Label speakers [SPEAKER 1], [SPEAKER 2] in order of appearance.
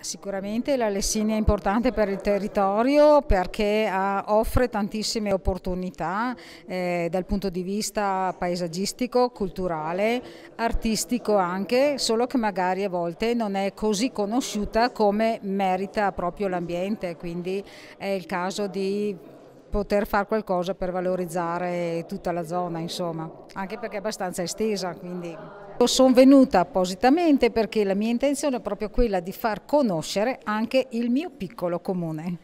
[SPEAKER 1] Sicuramente la Lessinia è importante per il territorio perché eh, offre tantissime opportunità eh, dal punto di vista paesaggistico, culturale, artistico anche, solo che magari a volte non è così conosciuta come merita proprio l'ambiente, quindi è il caso di poter fare qualcosa per valorizzare tutta la zona, insomma, anche perché è abbastanza estesa. Quindi... Ecco, Sono venuta appositamente perché la mia intenzione è proprio quella di far conoscere anche il mio piccolo comune.